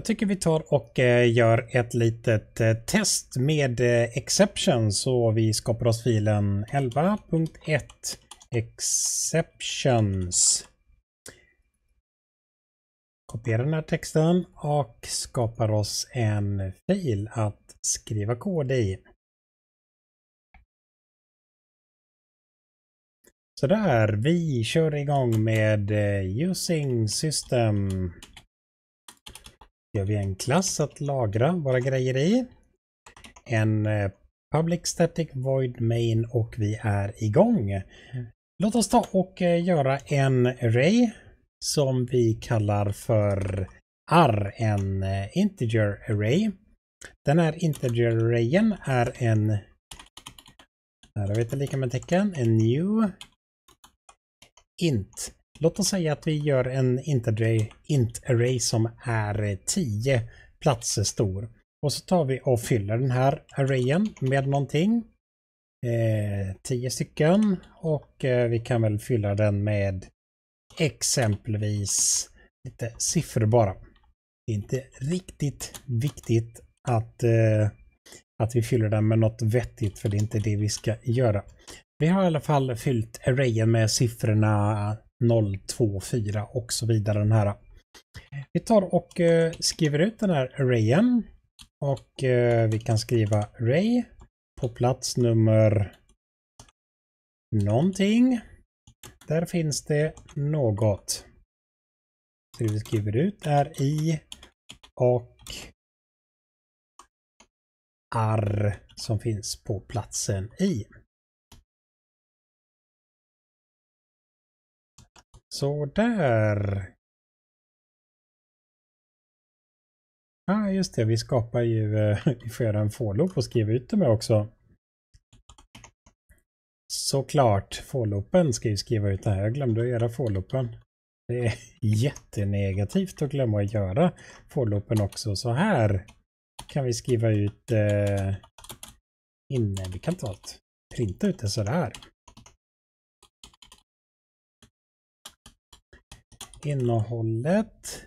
Jag tycker vi tar och eh, gör ett litet eh, test med eh, exception så vi skapar oss filen 11.1 exceptions. Kopierar den här texten och skapar oss en fil att skriva kod i. Sådär, vi kör igång med using system ger vi en klass att lagra våra grejer i. En eh, Public Static Void Main och vi är igång. Mm. Låt oss ta och eh, göra en array som vi kallar för R, en eh, integer array. Den här integer arrayen är en, här har vi ett lika med tecken, en new int. Låt oss säga att vi gör en int-array int -array som är 10 eh, platser stor. Och så tar vi och fyller den här arrayen med någonting. 10 eh, stycken och eh, vi kan väl fylla den med exempelvis lite siffror bara. Det är inte riktigt viktigt att, eh, att vi fyller den med något vettigt för det är inte det vi ska göra. Vi har i alla fall fyllt arrayen med siffrorna 024 och så vidare. Den här. Vi tar och eh, skriver ut den här arrayen och eh, vi kan skriva array på plats nummer någonting. Där finns det något. Så det vi skriver ut är i och ar som finns på platsen i. Så där. Ja, ah, just det. Vi skapar ju, eh, vi får göra en for och skriva ut det med också. Såklart, for ska ju skriva ut det här. Jag glömde att göra for Det är jättenegativt att glömma att göra for också. Så här kan vi skriva ut eh, innan. Vi kan ta ett printa ut det sådär. innehållet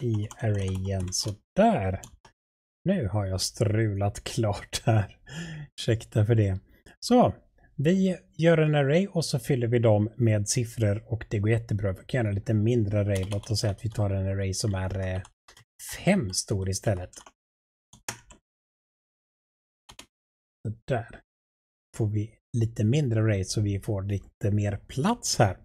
i arrayen. Sådär. Nu har jag strulat klart här. Ursäkta för det. Så, vi gör en array och så fyller vi dem med siffror och det går jättebra. Vi kan göra lite mindre array. Låt oss säga att vi tar en array som är eh, fem stor istället. Så där får vi lite mindre rate så vi får lite mer plats här.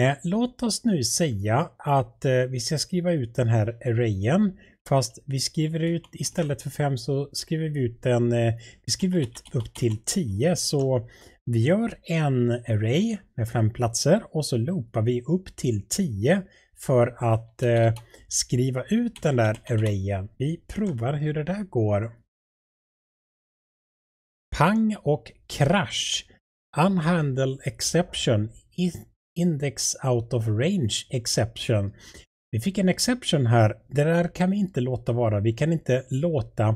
Eh, låt oss nu säga att eh, vi ska skriva ut den här arrayen fast vi skriver ut istället för 5 så skriver vi ut den. eh, vi skriver ut upp till 10 så vi gör en array med fem platser och så loopar vi upp till 10 för att eh, skriva ut den där arrayen. Vi provar hur det där går pang och krasch. Unhandled exception. Index out of range exception. Vi fick en exception här. Det där kan vi inte låta vara. Vi kan inte låta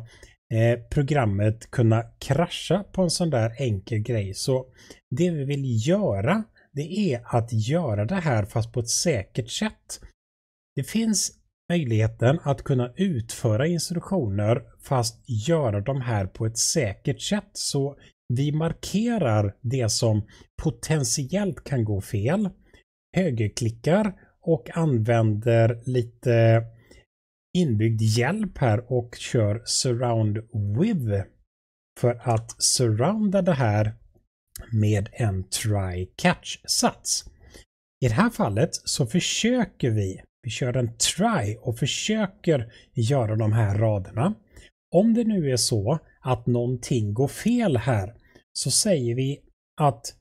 eh, programmet kunna krascha på en sån där enkel grej. Så det vi vill göra det är att göra det här fast på ett säkert sätt. Det finns möjligheten att kunna utföra instruktioner fast göra de här på ett säkert sätt. Så vi markerar det som potentiellt kan gå fel, högerklickar och använder lite inbyggd hjälp här och kör surround with för att surrounda det här med en try catch sats. I det här fallet så försöker vi vi kör en try och försöker göra de här raderna. Om det nu är så att någonting går fel här så säger vi att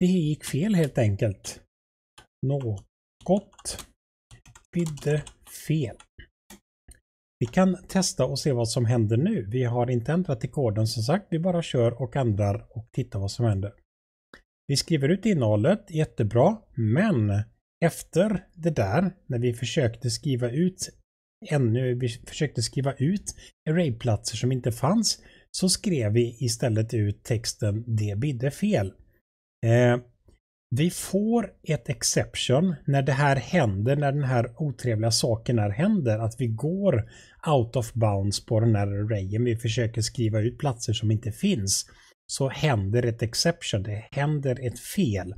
det gick fel helt enkelt. Något bidde fel. Vi kan testa och se vad som händer nu. Vi har inte ändrat i koden som sagt. Vi bara kör och ändrar och tittar vad som händer. Vi skriver ut innehållet, jättebra, men efter det där, när vi försökte skriva ut ännu, vi försökte skriva ut arrayplatser som inte fanns, så skrev vi istället ut texten det bidde fel. Eh, vi får ett exception när det här händer, när den här otrevliga saken här händer, att vi går out of bounds på den här arrayen. Vi försöker skriva ut platser som inte finns. Så händer ett exception, det händer ett fel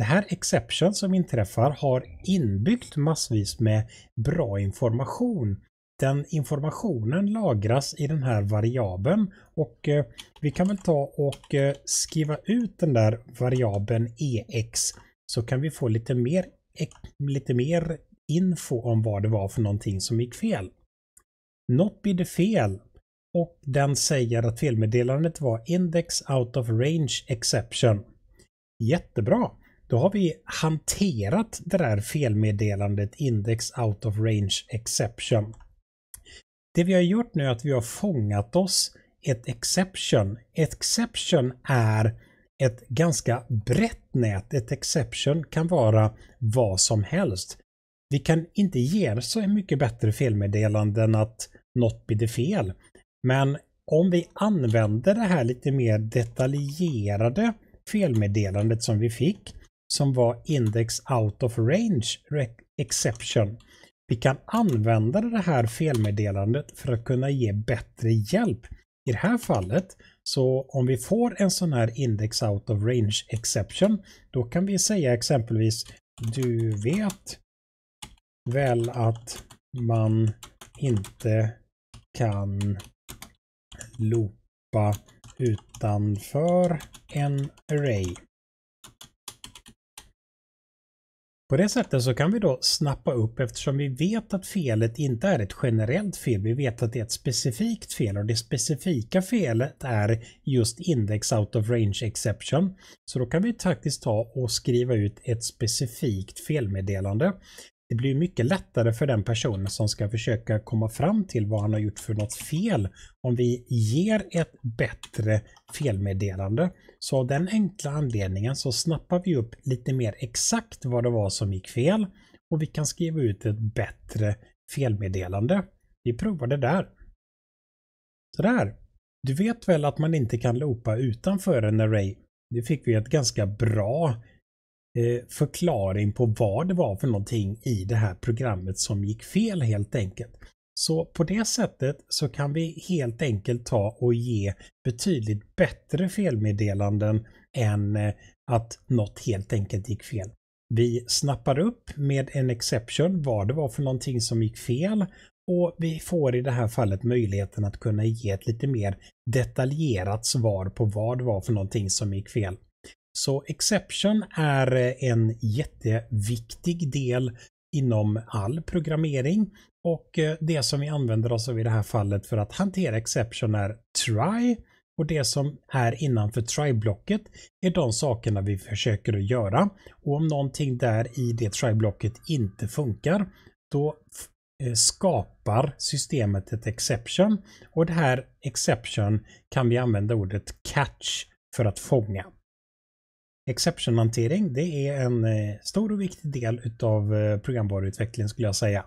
det här exception som inträffar har inbyggt massvis med bra information. Den informationen lagras i den här variabeln och eh, vi kan väl ta och eh, skriva ut den där variabeln ex så kan vi få lite mer, lite mer info om vad det var för någonting som gick fel. Något bidde fel och den säger att felmeddelandet var index out of range exception. Jättebra! Då har vi hanterat det där felmeddelandet index out of range exception. Det vi har gjort nu är att vi har fångat oss ett exception. Ett exception är ett ganska brett nät. Ett exception kan vara vad som helst. Vi kan inte ge så mycket bättre felmeddelanden att något blir fel. Men om vi använder det här lite mer detaljerade felmeddelandet som vi fick som var index out of range exception. Vi kan använda det här felmeddelandet för att kunna ge bättre hjälp. I det här fallet, så om vi får en sån här index out of range exception, då kan vi säga exempelvis du vet väl att man inte kan loopa utanför en array. På det sättet så kan vi då snappa upp eftersom vi vet att felet inte är ett generellt fel. Vi vet att det är ett specifikt fel och det specifika felet är just index out of range exception. Så då kan vi faktiskt ta och skriva ut ett specifikt felmeddelande det blir mycket lättare för den personen som ska försöka komma fram till vad han har gjort för något fel om vi ger ett bättre felmeddelande. Så av den enkla anledningen så snappar vi upp lite mer exakt vad det var som gick fel och vi kan skriva ut ett bättre felmeddelande. Vi provar det där. Sådär. Du vet väl att man inte kan loopa utanför en array? Det fick vi ett ganska bra Eh, förklaring på vad det var för någonting i det här programmet som gick fel helt enkelt. Så på det sättet så kan vi helt enkelt ta och ge betydligt bättre felmeddelanden än eh, att något helt enkelt gick fel. Vi snappar upp med en exception vad det var för någonting som gick fel och vi får i det här fallet möjligheten att kunna ge ett lite mer detaljerat svar på vad det var för någonting som gick fel. Så exception är eh, en jätteviktig del inom all programmering och eh, det som vi använder oss av i det här fallet för att hantera exception är try och det som är innanför try-blocket är de sakerna vi försöker att göra. Och om någonting där i det try-blocket inte funkar då eh, skapar systemet ett exception och det här exception kan vi använda ordet catch för att fånga. Exception-hantering, det är en eh, stor och viktig del utav eh, programvaruutvecklingen skulle jag säga.